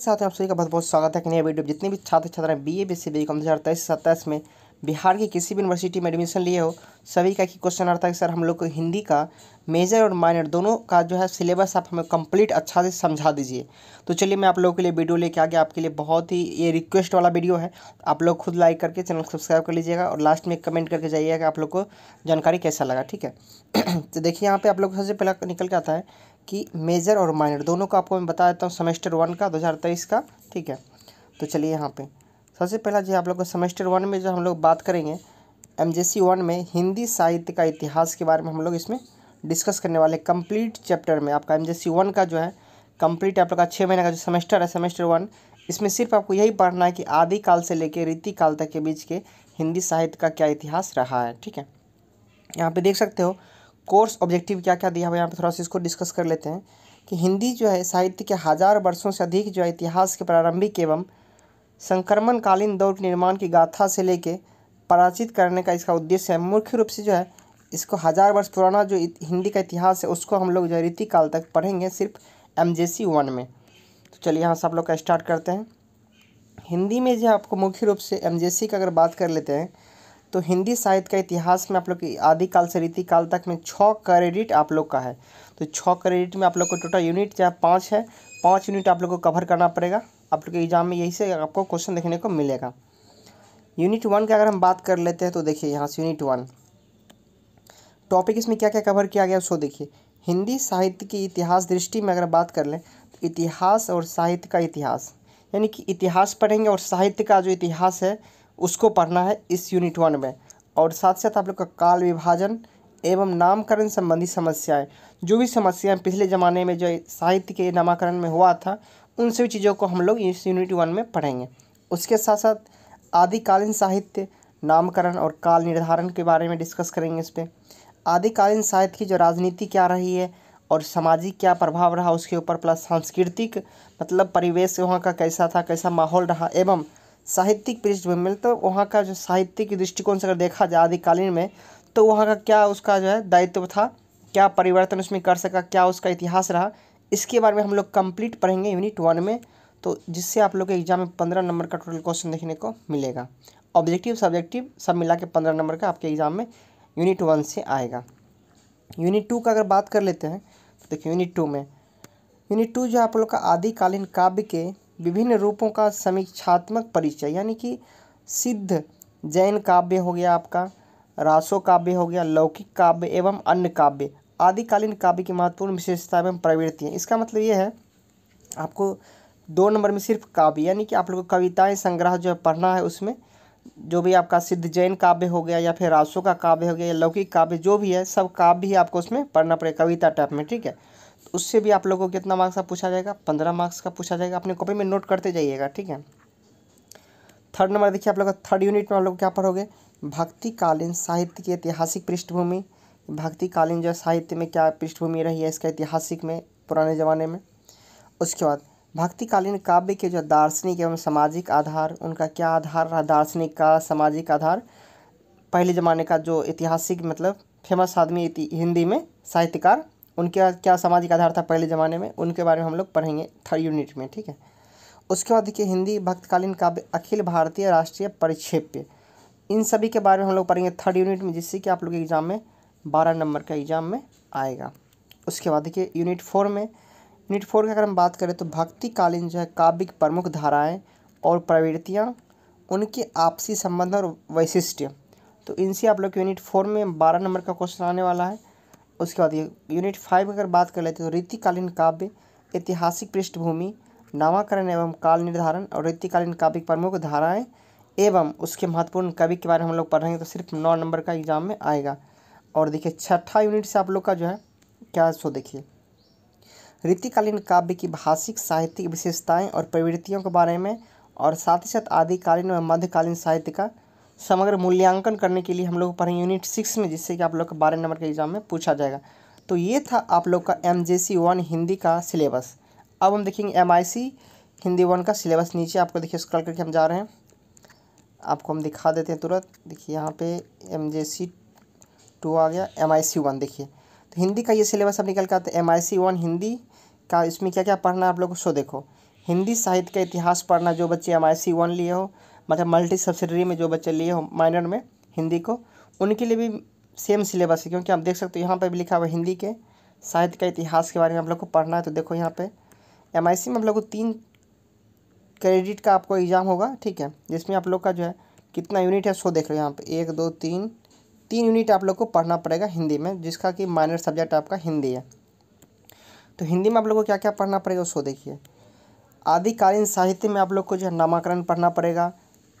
साथ आप सभी का बहुत बहुत स्वागत है कि नया वीडियो जितने भी छात्र छात्राएं B A B C B com दो हज़ार तेईस सत्ताईस में बिहार की किसी भी यूनिवर्सिटी में एडमिशन लिए हो सभी का एक क्वेश्चन आता है कि सर हम लोग को हिंदी का मेजर और माइनर दोनों का जो है सिलेबस आप हमें कंप्लीट अच्छा से समझा दीजिए तो चलिए मैं आप लोगों के लिए वीडियो लेके आ गया आपके लिए बहुत ही ये रिक्वेस्ट वाला वीडियो है आप लोग खुद लाइक करके चैनल सब्सक्राइब कर लीजिएगा और लास्ट में कमेंट करके जाइएगा आप लोग को जानकारी कैसा लगा ठीक है तो देखिए यहाँ पर आप लोग सबसे पहला निकल के आता है कि मेजर और माइनर दोनों का आपको मैं बता देता हूँ सेमेस्टर वन का दो हज़ार तेईस का ठीक है तो चलिए यहाँ पे सबसे पहला जो आप लोग को सेमेस्टर वन में जो हम लोग बात करेंगे एम जे सी वन में हिंदी साहित्य का इतिहास के बारे में हम लोग इसमें डिस्कस करने वाले कंप्लीट चैप्टर में आपका एम जे सी वन का जो है कंप्लीट आप लोग का छः महीने का जो सेमेस्टर है सेमेस्टर वन इसमें सिर्फ आपको यही पढ़ना है कि आदि काल से लेकर रीति काल तक के बीच के हिंदी साहित्य का क्या इतिहास रहा है ठीक है यहाँ पे देख सकते हो कोर्स ऑब्जेक्टिव क्या क्या दिया हुआ है यहाँ पर थोड़ा सा इसको डिस्कस कर लेते हैं कि हिंदी जो है साहित्य के हज़ार वर्षों से अधिक जो है इतिहास के प्रारंभिक एवं संक्रमणकालीन दौर निर्माण की गाथा से लेके पराजित करने का इसका उद्देश्य है मुख्य रूप से जो है इसको हज़ार वर्ष पुराना जो हिंदी का इतिहास है उसको हम लोग जो है काल तक पढ़ेंगे सिर्फ एम जे सी वन में तो चलिए यहाँ से आप लोग का स्टार्ट करते हैं हिंदी में जो आपको मुख्य रूप से एम जे सी का अगर बात कर लेते हैं तो हिंदी साहित्य का इतिहास में आप लोग की आदिकाल से रीतिकाल तक में छः क्रेडिट आप लोग का है तो छः क्रेडिट में आप लोग को टोटल यूनिट चाहे पाँच है पाँच यूनिट आप लोग को कवर करना पड़ेगा आप लोग के एग्जाम में यही से आपको क्वेश्चन देखने को मिलेगा यूनिट वन का अगर हम बात कर लेते हैं तो देखिए यहाँ से यूनिट वन टॉपिक इसमें क्या क्या कवर किया गया उसको देखिए हिंदी साहित्य की इतिहास दृष्टि में अगर बात कर लें तो इतिहास और साहित्य का इतिहास यानी कि इतिहास पढ़ेंगे और साहित्य का जो इतिहास है उसको पढ़ना है इस यूनिट वन में और साथ साथ आप लोग का काल विभाजन एवं नामकरण संबंधी समस्याएं जो भी समस्याएं पिछले ज़माने में जो साहित्य के नामकरण में हुआ था उन सभी चीज़ों को हम लोग इस यूनिट वन में पढ़ेंगे उसके साथ साथ आदिकालीन साहित्य नामकरण और काल निर्धारण के बारे में डिस्कस करेंगे इस पर आदिकालीन साहित्य की जो राजनीति क्या रही है और सामाजिक क्या प्रभाव रहा उसके ऊपर प्लस सांस्कृतिक मतलब परिवेश वहाँ का कैसा था कैसा माहौल रहा एवं साहित्यिक पृष्ठभूमि में तो वहाँ का जो साहित्यिक दृष्टिकोण से अगर देखा जाए आदिकालीन में तो वहाँ का क्या उसका जो है दायित्व था क्या परिवर्तन उसमें कर सका क्या उसका इतिहास रहा इसके बारे में हम लोग कंप्लीट पढ़ेंगे यूनिट वन में तो जिससे आप लोग के एग्जाम में पंद्रह नंबर का टोटल क्वेश्चन देखने को मिलेगा ऑब्जेक्टिव सब्जेक्टिव सब मिला के पंद्रह नंबर का आपके एग्ज़ाम में यूनिट वन से आएगा यूनिट टू का अगर बात कर लेते हैं तो देखिए यूनिट टू में यूनिट टू जो आप लोग का आदिकालीन काव्य के विभिन्न रूपों का समीक्षात्मक परिचय यानी कि सिद्ध जैन काव्य हो गया आपका रासो काव्य हो गया लौकिक काव्य एवं अन्य काव्य आदिकालीन काव्य की महत्वपूर्ण विशेषता एवं प्रवृत्ति है इसका मतलब ये है आपको दो नंबर में सिर्फ काव्य यानी कि आप लोग को कविताएँ संग्रह जो है पढ़ना है उसमें जो भी आपका सिद्ध जैन काव्य हो गया या फिर रासो का काव्य हो गया या लौकिक काव्य जो भी है सब काव्य ही आपको उसमें पढ़ना पड़ेगा कविता टाइप में ठीक है उससे भी आप लोगों को कितना मार्क्स का पूछा जाएगा पंद्रह मार्क्स का पूछा जाएगा अपने कॉपी में नोट करते जाइएगा ठीक है थर्ड नंबर देखिए आप लोग का थर्ड यूनिट में आप लोग क्या पढ़ोगे भक्तिकालीन साहित्य की ऐतिहासिक पृष्ठभूमि भक्तिकालीन जो साहित्य में क्या पृष्ठभूमि रही है इसका ऐतिहासिक में पुराने ज़माने में उसके बाद भक्तिकालीन काव्य के जो दार्शनिक एवं सामाजिक आधार उनका क्या आधार रहा दार्शनिक का सामाजिक आधार पहले ज़माने का जो ऐतिहासिक मतलब फेमस आदमी हिंदी में साहित्यकार उनके क्या सामाजिक आधार था पहले ज़माने में उनके बारे में हम लोग पढ़ेंगे थर्ड यूनिट में ठीक है उसके बाद देखिए हिंदी भक्तकालीन काव्य अखिल भारतीय राष्ट्रीय परिक्षेप्य इन सभी के बारे में हम लोग पढ़ेंगे थर्ड यूनिट में जिससे कि आप लोग एग्ज़ाम में बारह नंबर का एग्ज़ाम में आएगा उसके बाद देखिए यूनिट फोर में यूनिट फोर की अगर हम बात करें तो भक्तिकालीन जो है काव्य की प्रमुख धाराएँ और प्रवृत्तियाँ उनके आपसी संबंध और वैशिष्ट्य तो इनसे आप लोग यूनिट फोर में बारह नंबर का क्वेश्चन आने वाला है उसके बाद ये यूनिट फाइव अगर बात कर लेते हैं तो रीतिकालीन काव्य ऐतिहासिक पृष्ठभूमि नामाकरण एवं काल निर्धारण और रीतिकालीन काव्य की प्रमुख धाराएँ एवं उसके महत्वपूर्ण कवि के बारे में हम लोग पढ़ेंगे तो सिर्फ नौ नंबर का एग्जाम में आएगा और देखिए छठा यूनिट से आप लोग का जो है क्या सो देखिए रीतिकालीन काव्य की भाषिक साहित्यिक विशेषताएं और प्रवृत्तियों के बारे में और साथ ही साथ आदिकालीन व मध्यकालीन साहित्य का समग्र मूल्यांकन करने के लिए हम लोग पढ़ेंगे यूनिट सिक्स में जिससे कि आप लोग का बारह नंबर के एग्जाम में पूछा जाएगा तो ये था आप लोग का M J C one Hindi का सिलेबस अब हम देखेंगे M I C Hindi one का सिलेबस नीचे आपको देखिए स्क्रॉल करके हम जा रहे हैं आपको हम दिखा देते हैं तुरंत देखिए यहाँ पे एम जे सी टू आ गया एम आई सी वन देखिए तो हिंदी का ये सिलेबस अब निकल कर आते M I C one Hindi का इसमें क्या क्या पढ़ना है आप लोग सो देखो हिंदी साहित्य का इतिहास पढ़ना जो बच्चे एम आई सी वन लिए हो मतलब मल्टी सब्सिडरी में जो बच्चे लिए हो माइनर में हिंदी को उनके लिए भी सेम सिलेबस है क्योंकि आप देख सकते हो यहाँ पर भी लिखा हुआ हिंदी के साहित्य का इतिहास के बारे में आप लोग को पढ़ना है तो देखो यहाँ पर एम में आप लोग को तीन क्रेडिट का आपको एग्ज़ाम होगा ठीक है जिसमें आप लोग का जो है कितना यूनिट है सो देख लो यहाँ पे एक दो तीन तीन यूनिट आप लोग को पढ़ना पड़ेगा हिंदी में जिसका कि माइनर सब्जेक्ट आपका हिंदी है तो हिंदी में आप लोग को क्या क्या पढ़ना पड़ेगा सो देखिए आदिकालीन साहित्य में आप लोग को जो है नामाकरण पढ़ना पड़ेगा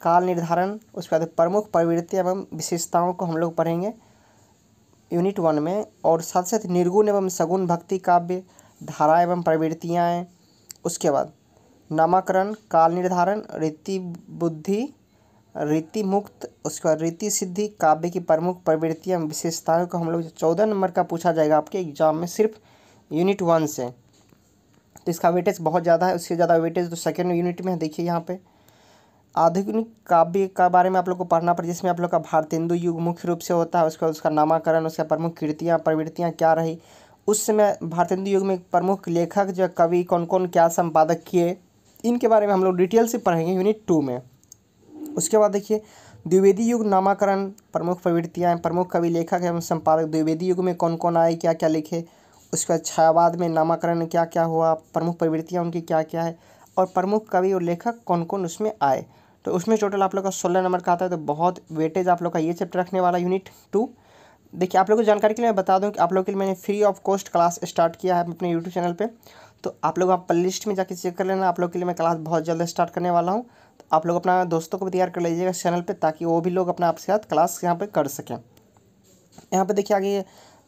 काल निर्धारण उसके बाद प्रमुख प्रवृत्ति एवं विशेषताओं को हम लोग पढ़ेंगे यूनिट वन में और साथ साथ निर्गुण एवं सगुण भक्ति काव्य धारा एवं प्रवृत्तियाँ हैं उसके बाद नामकरण काल निर्धारण रीति बुद्धि रीति मुक्त उसके बाद रीति सिद्धि काव्य की प्रमुख प्रवृत्तियाँ विशेषताओं को हम लोग चौदह नंबर का पूछा जाएगा आपके एग्जाम में सिर्फ यूनिट वन से तो इसका वेटेज बहुत ज़्यादा है उससे ज़्यादा वेटेज तो सेकेंड यूनिट में है देखिए यहाँ पर आधुनिक काव्य का बारे में आप लोग को पढ़ना पड़े जिसमें आप लोग का भारतेंदु युग मुख्य रूप से होता है उसका उसका नामाकरण उसका प्रमुख कृतियाँ प्रवृत्तियाँ क्या रही उस समय भारतेंदु युग में प्रमुख लेखक जो कवि कौन कौन क्या संपादक किए इनके बारे में हम लोग डिटेल से पढ़ेंगे यूनिट टू में उसके बाद देखिए द्विवेदी युग नामाकरण प्रमुख प्रवृत्तियाँ प्रमुख कवि लेखक एवं संपादक द्विवेदी युग में कौन कौन आए क्या क्या लिखे उसके बाद छायावाद में नामाकरण क्या क्या हुआ प्रमुख प्रवृत्तियाँ उनकी क्या क्या है और प्रमुख कवि और लेखक कौन कौन उसमें आए तो उसमें टोटल आप लोग का सोलह नंबर का आता है तो बहुत वेटेज आप लोग का ये चैप्टर रखने वाला यूनिट टू देखिए आप लोग को जानकारी के लिए मैं बता दूँ कि आप लोग के लिए मैंने free of cost class start किया है अपने यूट्यूब चैनल पर तो आप लोग आप लिस्ट में जाके चेक कर लेना आप लोग के लिए मैं क्लास बहुत जल्द स्टार्ट करने वाला हूँ तो आप लोग अपना दोस्तों को भी तैयार कर लीजिएगा इस चैनल पर ताकि वो भी लोग अपना आपके साथ क्लास यहाँ पर कर सकें यहाँ पर देखिए आगे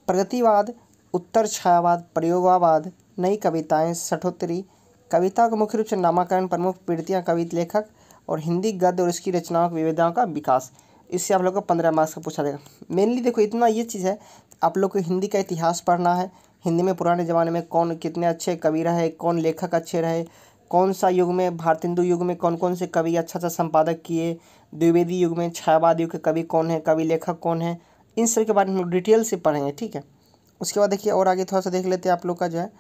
प्रगतिवाद उत्तर छायावाद प्रयोगवाद नई कविताएँ सठोत्तरी कविता का मुख्य रूप से नामाकरण प्रमुख पीड़ितियाँ कवि लेखक और हिंदी गद्य और इसकी रचनाओं की विविधताओं का विकास इससे आप लोग को पंद्रह मार्क्स का पूछा जाएगा मेनली देखो इतना ये चीज़ है आप लोग को हिंदी का इतिहास पढ़ना है हिंदी में पुराने ज़माने में कौन कितने अच्छे कवि रहे कौन लेखक अच्छे रहे कौन सा युग में भारत हिंदू युग में कौन कौन से कवि अच्छा अच्छा संपादक किए द्विवेदी युग में छायावाद युग के कवि कौन है कवि लेखक कौन है इन सब के बारे में डिटेल से पढ़ेंगे ठीक है उसके बाद देखिए और आगे थोड़ा सा देख लेते हैं आप लोग का जो है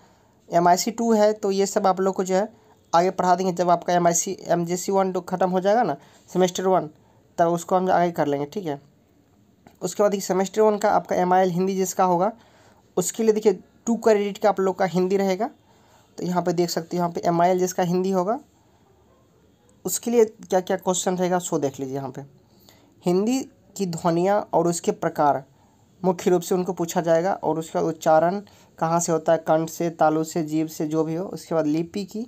एम आई सी टू है तो ये सब आप लोग को जो है आगे पढ़ा देंगे जब आपका M I C M J C one खत्म हो जाएगा ना सेमेस्टर वन तब उसको हम आगे कर लेंगे ठीक है उसके बाद देखिए सेमेस्टर वन का आपका एम आई एल हिंदी जिसका होगा उसके लिए देखिए टू क्रेडिट का आप लोग का हिंदी रहेगा तो यहाँ पे देख सकते हो यहाँ पे एम आई एल जिसका हिंदी होगा उसके लिए क्या क्या क्वेश्चन रहेगा सो देख लीजिए यहाँ पे हिंदी की ध्वनियाँ और उसके प्रकार मुख्य रूप से उनको पूछा जाएगा और उसका उच्चारण कहाँ से होता है कंठ से तालु से जीव से जो भी हो उसके बाद लिपि की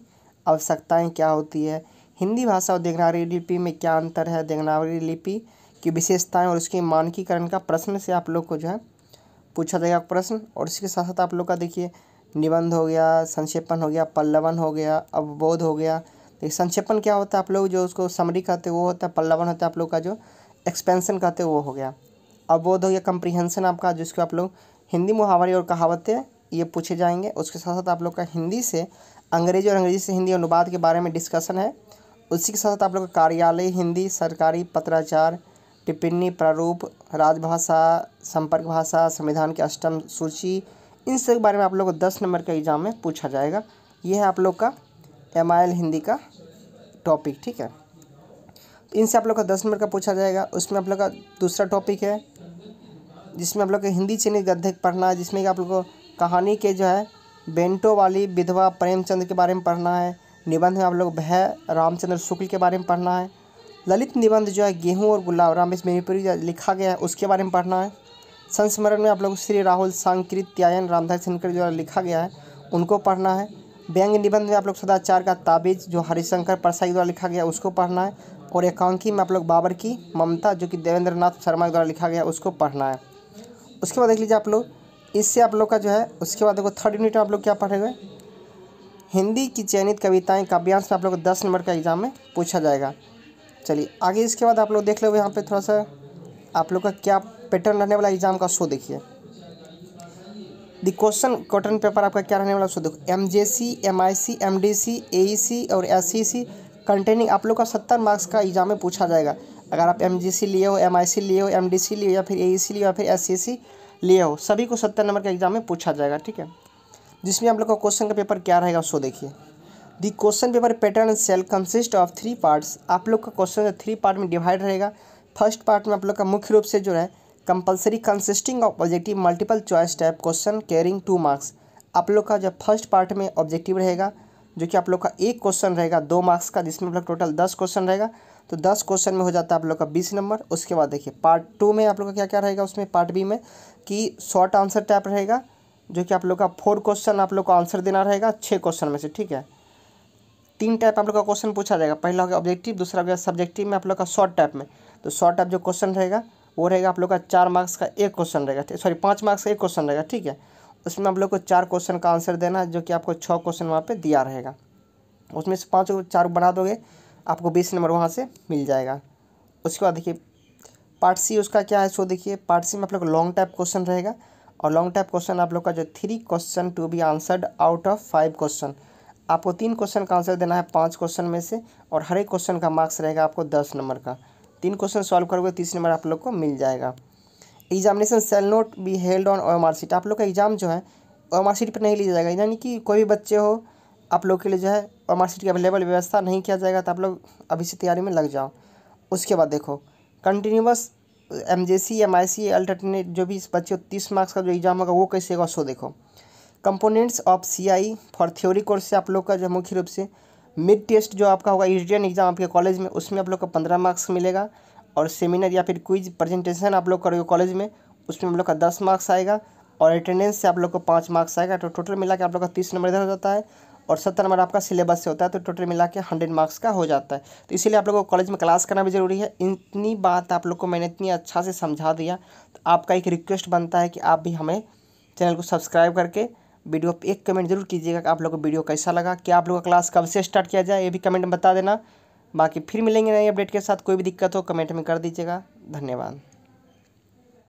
आवश्यकताएँ क्या होती है हिंदी भाषा और देवनागरी लिपि में क्या अंतर है देवनागरी लिपि की विशेषताएँ और उसके मानकीकरण का प्रश्न से आप लोग को जो है पूछा जाएगा प्रश्न और इसके साथ साथ आप लोग का देखिए निबंध हो गया संक्षेपण हो गया पल्लवन हो गया अवबोध हो गया देखिए संक्षेपण क्या होता है आप लोग जो उसको समरी कहते वो होता है पल्लवन होता है आप लोग का जो एक्सपेंसन कहते हैं वो हो गया अवबोध हो गया कम्प्रीहेंसन आपका जिसको आप लोग हिंदी मुहावरे और कहावतें ये पूछे जाएंगे उसके साथ साथ आप लोग का हिंदी से अंग्रेजी और अंग्रेजी से हिंदी अनुवाद के बारे में डिस्कशन है उसी के साथ साथ आप लोग का कार्यालय हिंदी सरकारी पत्राचार टिप्पणी प्रारूप राजभाषा संपर्क भाषा संविधान की अष्टम सूची इन सब के बारे में आप लोग को दस नंबर का एग्ज़ाम में पूछा जाएगा ये है आप लोग का एम हिंदी का टॉपिक ठीक है इनसे आप लोग का दस नंबर का पूछा जाएगा उसमें आप लोग का दूसरा टॉपिक है जिसमें आप लोग का हिंदी चिन्हित गद्य पढ़ना है जिसमें आप लोग को कहानी के जो है बेंटो वाली विधवा प्रेमचंद के बारे में पढ़ना है निबंध में आप लोग भय रामचंद्र शुक्ल के बारे में पढ़ना है ललित निबंध जो है गेहूँ और गुलाब राम इस लिखा गया है उसके बारे में पढ़ना है संस्मरण में आप लोग श्री राहुल सांकृत्यायन रामधर शंकर द्वारा लिखा गया है उनको पढ़ना है व्यंग निबंध में आप लोग सदाचार का ताबीज जो हरिशंकर परसाई द्वारा लिखा गया उसको पढ़ना है और एकांकी में आप लोग बाबर की ममता जो कि देवेंद्र नाथ शर्मा द्वारा लिखा गया उसको पढ़ना है उसके बाद देख लीजिए आप लोग इससे आप लोग का जो है उसके बाद देखो थर्ड यूनिट में आप लोग क्या पढ़ेंगे हिंदी की चयनित कविताएं काव्यांश में आप लोग को दस नंबर का एग्जाम में पूछा जाएगा चलिए आगे इसके बाद आप लोग देख लो यहाँ पे थोड़ा सा आप लोग का क्या पैटर्न रहने वाला एग्जाम का शो देखिए दी क्वेश्चन कॉटन पेपर आपका क्या रहने वाला शो देखो M J C M I C M D C A C और एस सी सी कंटेनिंग आप लोग का सत्तर मार्क्स का एग्जाम में पूछा जाएगा अगर आप एम जी सी लिए हो एम आई सी लिए हो एम डी सी लिए हो या फिर ए सी e लिए या फिर एस सी सी लिए हो सभी को सत्तर नंबर के एग्जाम में पूछा जाएगा ठीक है जिसमें आप लोग का क्वेश्चन का पेपर क्या रहेगा उसको देखिए the question paper pattern shall consist of three parts आप लोग का क्वेश्चन थ्री पार्ट में डिवाइड रहेगा फर्स्ट पार्ट में आप लोग का मुख्य रूप से जो है compulsory consisting of objective multiple choice type question carrying two marks आप लोग का जो फर्स्ट पार्ट में ऑब्जेक्टिव रहेगा जो कि आप लोग का एक क्वेश्चन रहेगा दो मार्क्स का जिसमें आप लोग टोटल दस क्वेश्चन रहेगा तो दस क्वेश्चन में हो जाता है आप लोग का बीस नंबर उसके बाद देखिए पार्ट टू में आप लोग का क्या क्या रहेगा उसमें पार्ट बी में कि शॉर्ट आंसर टाइप रहेगा जो कि आप लोग का फोर क्वेश्चन आप लोग को आंसर देना रहेगा छः क्वेश्चन में से ठीक है तीन टाइप आप लोग का क्वेश्चन पूछा जाएगा पहला हो गया ऑब्जेक्टिव दूसरा हो गया सब्जेक्टिव में आप लोग का शॉर्ट टाइप में तो शॉर्ट टाइप जो क्वेश्चन रहेगा वो रहेगा आप लोग का चार मार्क्स का एक क्वेश्चन रहेगा सॉरी पाँच मार्क्स का एक क्वेश्चन रहेगा ठीक है उसमें आप लोग को चार क्वेश्चन का आंसर देना है जो कि आपको छः क्वेश्चन वहाँ पर दिया रहेगा उसमें से पाँच चार बना दोगे आपको बीस नंबर वहाँ से मिल जाएगा उसके बाद देखिए पार्ट सी उसका क्या है सो देखिए पार्ट सी में आप लोग लॉन्ग टाइप क्वेश्चन रहेगा और लॉन्ग टाइप क्वेश्चन आप लोग का जो three question to be answered out of five question आपको तीन क्वेश्चन का आंसर देना है पाँच क्वेश्चन में से और हर एक क्वेश्चन का मार्क्स रहेगा आपको दस नंबर का तीन क्वेश्चन सॉल्व करोगे तीस नंबर आप लोग को मिल जाएगा examination shall not be held on O M आप लोग का एग्ज़ाम जो है ओ एम पर नहीं लिया जाएगा यानी कि कोई भी बच्चे हो आप लोग के लिए जो है प्रमाण सीट की अवेलेबल व्यवस्था नहीं किया जाएगा तो आप लोग अभी से तैयारी में लग जाओ उसके बाद देखो continuous M J C M I C alternate जो भी बच्चे तीस मार्क्स का जो एग्जाम होगा वो कैसे होगा सो देखो components of C I for theory course से आप लोग का जो मुख्य रूप से मिड टेस्ट जो आपका होगा रिटर्न एग्जाम आपके कॉलेज में उसमें आप लोग का पंद्रह मार्क्स मिलेगा और सेमिनार या फिर क्विज प्रेजेंटेशन आप लोग करोगे कॉलेज में उसमें हम लोग का दस मार्क्स आएगा और अटेंडेंस से आप लोग को पाँच मार्क्स आएगा तो टोटल मिला के आप लोग का तीस नंबर इधर हो जाता है और सत्तर नंबर आपका सिलेबस से होता है तो टोटल मिला के हंड्रेड मार्क्स का हो जाता है तो इसीलिए आप लोगों को कॉलेज में क्लास करना भी ज़रूरी है इतनी बात आप लोग को मैंने इतनी अच्छा से समझा दिया तो आपका एक रिक्वेस्ट बनता है कि आप भी हमें चैनल को सब्सक्राइब करके वीडियो पर एक कमेंट जरूर कीजिएगा कि आप लोग को वीडियो कैसा लगा कि आप लोग का क्लास कब से स्टार्ट किया जाए ये भी कमेंट में बता देना बाकी फिर मिलेंगे नई अपडेट के साथ कोई भी दिक्कत हो कमेंट में कर दीजिएगा धन्यवाद